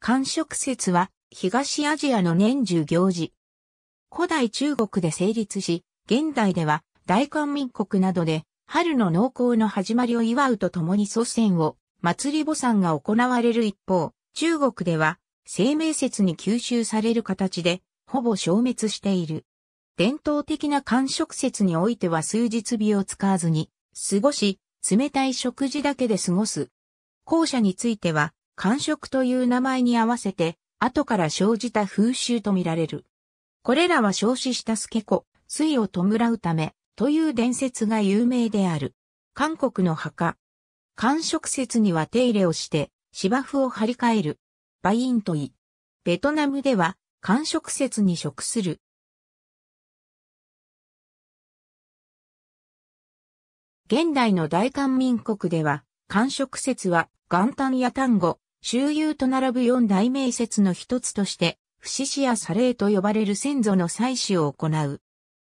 寒食節は東アジアの年中行事。古代中国で成立し、現代では大韓民国などで春の農耕の始まりを祝うとともに祖先を祭り墓参が行われる一方、中国では生命節に吸収される形でほぼ消滅している。伝統的な寒食節においては数日日を使わずに過ごし、冷たい食事だけで過ごす。後者については、官職という名前に合わせて、後から生じた風習とみられる。これらは消死した助子、水を弔うため、という伝説が有名である。韓国の墓。官職説には手入れをして、芝生を張り替える。バイントイ。ベトナムでは、官職説に食する。現代の大韓民国では、官職説は元旦や単語、周遊と並ぶ四大名説の一つとして、不死死や砂礼と呼ばれる先祖の祭祀を行う。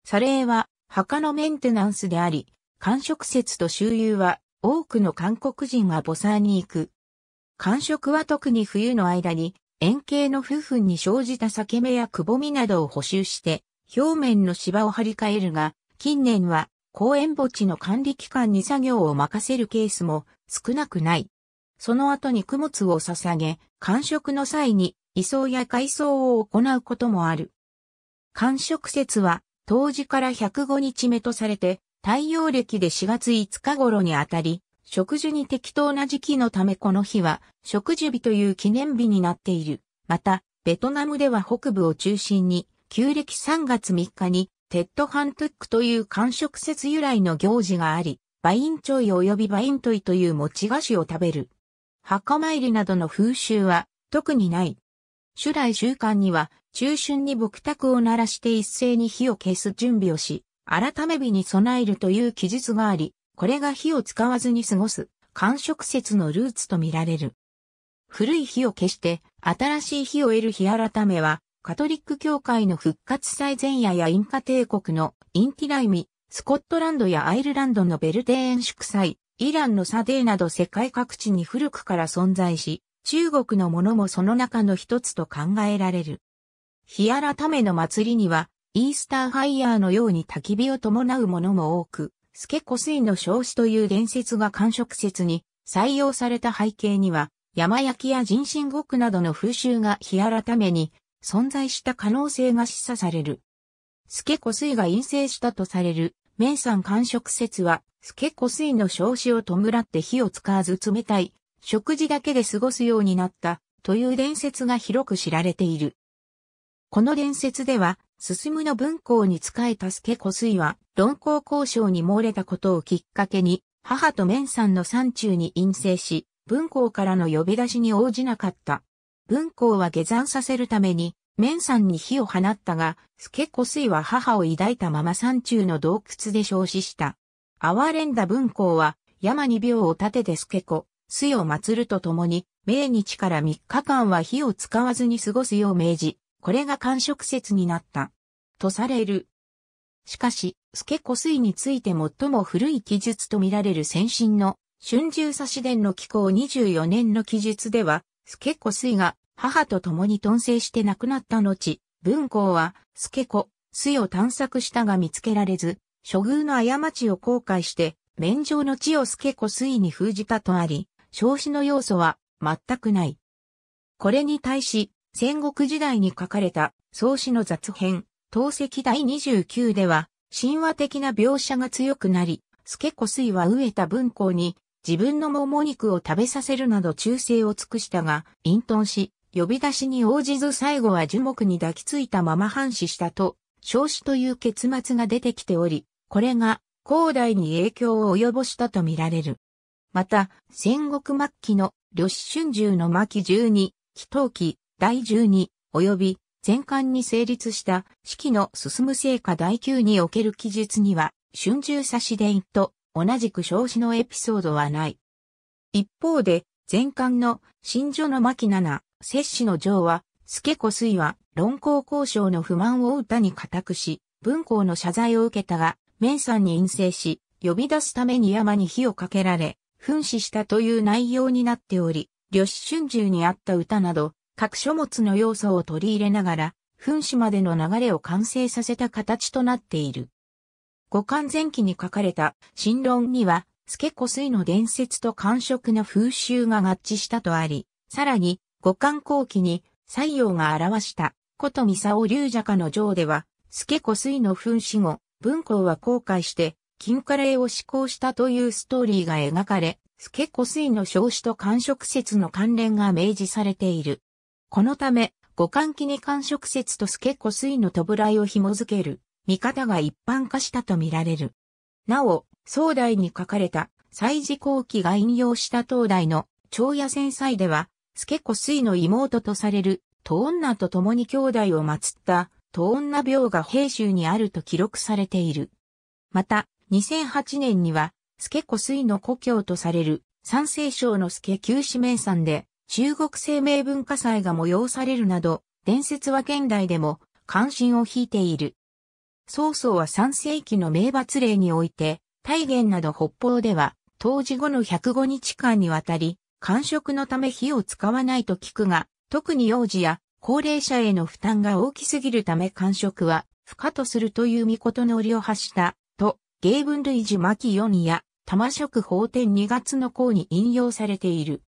砂礼は墓のメンテナンスであり、官職説と周遊は多くの韓国人が墓参に行く。官職は特に冬の間に円形の夫婦に生じた裂け目やくぼみなどを補修して、表面の芝を張り替えるが、近年は公園墓地の管理機関に作業を任せるケースも少なくない。その後に供物を捧げ、完食の際に移送や改装を行うこともある。完食節は、当時から105日目とされて、太陽暦で4月5日頃にあたり、食事に適当な時期のためこの日は、食事日という記念日になっている。また、ベトナムでは北部を中心に、旧暦3月3日に、テッドハントックという完食節由来の行事があり、バインチョイ及びバイントイという餅菓子を食べる。墓参りなどの風習は特にない。主来習慣には、中春に木卓を鳴らして一斉に火を消す準備をし、改め火に備えるという記述があり、これが火を使わずに過ごす、寒食説のルーツとみられる。古い火を消して、新しい火を得る火改めは、カトリック教会の復活祭前夜やインカ帝国のインティライミ、スコットランドやアイルランドのベルデーン祝祭、イランのサデーなど世界各地に古くから存在し、中国のものもその中の一つと考えられる。日改めの祭りには、イースターファイヤーのように焚き火を伴うものも多く、スケ湖水の消死という伝説が感触説に採用された背景には、山焼きや人身獄などの風習が日改めに存在した可能性が示唆される。スケ湖水が陰性したとされるさん完食説は、スケコ水の消子を弔って火を使わず冷たい、食事だけで過ごすようになった、という伝説が広く知られている。この伝説では、進むの文校に仕えたスケ湖水は、論考交渉に漏れたことをきっかけに、母と面さんの山中に陰性し、文校からの呼び出しに応じなかった。文校は下山させるために、メンさんに火を放ったが、スケコスイは母を抱いたまま山中の洞窟で焼死した。哀れんだダ文庫は、山に病を立ててスケコ、スイを祀るとともに、命日から3日間は火を使わずに過ごすよう命じ、これが寒食節になった。とされる。しかし、スケコスイについて最も古い記述とみられる先進の春秋左し伝の紀行24年の記述では、スケコスイが母と共に遁生して亡くなった後、文公は、助子、巣を探索したが見つけられず、処遇の過ちを後悔して、免状の地を助子水に封じたとあり、少子の要素は全くない。これに対し、戦国時代に書かれた、創始の雑編、透析第29では、神話的な描写が強くなり、助子水は飢えた文公に、自分のもも肉を食べさせるなど忠誠を尽くしたが、隠遁し、呼び出しに応じず最後は樹木に抱きついたまま反死したと、焼死という結末が出てきており、これが後代に影響を及ぼしたとみられる。また、戦国末期の呂氏春秋の巻12、紀祷記第12、及び前巻に成立した四季の進む成果第9における記述には、春秋差し伝と同じく少子のエピソードはない。一方で、前巻の新序の巻7、摂氏の情は、助子水は論功交渉の不満を歌に固くし、文校の謝罪を受けたが、面さんに陰性し、呼び出すために山に火をかけられ、噴死したという内容になっており、呂氏春秋にあった歌など、各書物の要素を取り入れながら、噴死までの流れを完成させた形となっている。五感前期に書かれた新論には、助子水の伝説と感触の風習が合致したとあり、さらに、五冠後期に西洋が表したこと三沢龍家の城では、助子水の噴死後、文皇は後悔して金華霊を施行したというストーリーが描かれ、助子水の少子と官職説の関連が明示されている。このため、五冠期に官職説と助子水の弔いを紐づける、見方が一般化したとみられる。なお、壮大に書かれた、祭事後期が引用した東大の長野戦祭では、スケコスイの妹とされる、ト女と共に兄弟を祀った、ト女廟が平州にあると記録されている。また、2008年には、スケコスイの故郷とされる、山西省のスケ旧市名山で、中国生命文化祭が催されるなど、伝説は現代でも関心を引いている。曹操は三世紀の名罰令において、大元など北方では、当時後の105日間にわたり、間食のため火を使わないと聞くが、特に幼児や高齢者への負担が大きすぎるため間食は不可とするという見事の折を発した、と、芸文類似巻4や、玉食法典2月の項に引用されている。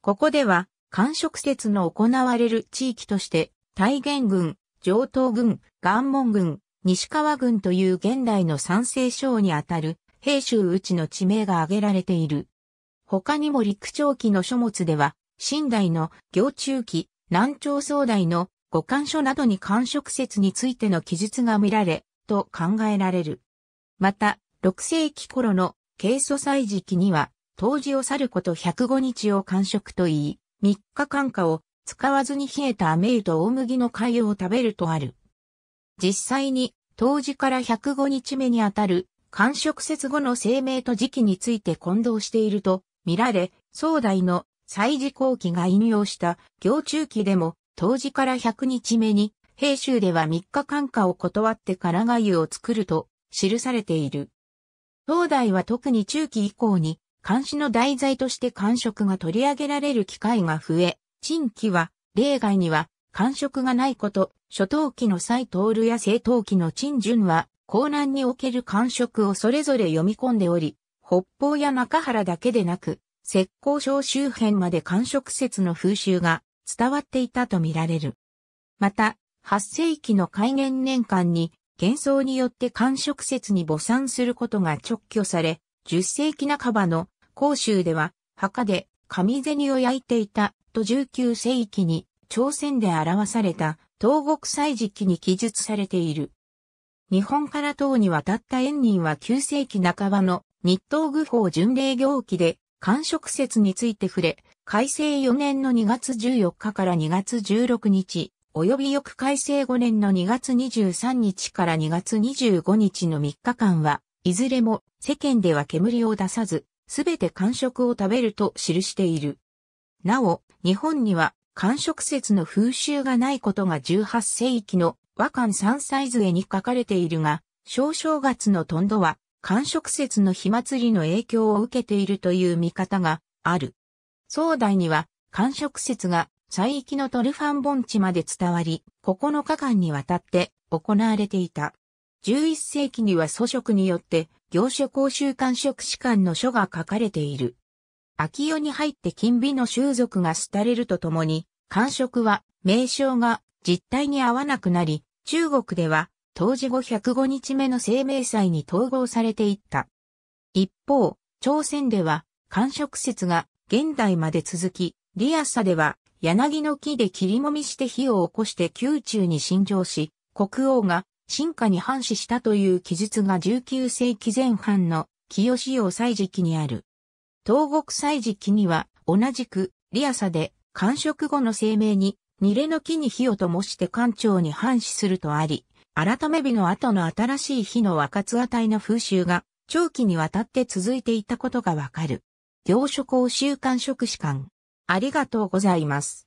ここでは、間食説の行われる地域として、大元郡、上東郡、岩門郡、西川郡という現代の三成省にあたる、平州うちの地名が挙げられている。他にも陸長期の書物では、新代の行中期、南朝総代の五感書などに官職説についての記述が見られ、と考えられる。また、六世紀頃の軽祖祭時期には、当時を去ること105日を完食と言い、3日間かを使わずに冷えた飴湯と大麦の粥を食べるとある。実際に、当時から105日目にあたる、完食説後の生命と時期について混同していると見られ、壮大の祭事後期が引用した行中期でも、当時から100日目に、平州では3日間下を断ってからがゆを作ると記されている。東大は特に中期以降に、漢詩の題材として漢色が取り上げられる機会が増え、陳期は、例外には、漢食がないこと、初等期の斎徹や正等期の陳順は、江南における漢色をそれぞれ読み込んでおり、北方や中原だけでなく、石膏省周辺まで寒食説の風習が伝わっていたとみられる。また、8世紀の開元年間に幻想によって寒食説に母産することが直挙され、10世紀半ばの甲州では墓で神銭を焼いていたと19世紀に朝鮮で表された東国祭時期に記述されている。日本から唐に渡った縁人は9世紀半ばの日東愚法巡礼行記で、官職説について触れ、改正4年の2月14日から2月16日、及び翌改正5年の2月23日から2月25日の3日間は、いずれも世間では煙を出さず、すべて官食を食べると記している。なお、日本には官食説の風習がないことが18世紀の和漢三歳図絵に書かれているが、小正月のとんどは間食節の火祭りの影響を受けているという見方がある。壮大には間食節が最域のトルファン盆地まで伝わり、9日間にわたって行われていた。11世紀には祖職によって行書公衆官職士官の書が書かれている。秋夜に入って金美の習俗が廃れるとともに、官職は名称が実態に合わなくなり、中国では当時後0 5日目の生命祭に統合されていった。一方、朝鮮では、寒食節が現代まで続き、リアサでは、柳の木で切りもみして火を起こして宮中に侵上し、国王が進化に反死したという記述が19世紀前半の清潮祭時期にある。東国祭時期には、同じく、リアサで、完食後の声明に、ニレの木に火を灯して官庁に反死するとあり、改め日の後の新しい日の若津たいの風習が長期にわたって続いていたことがわかる。行書講習慣食士館。ありがとうございます。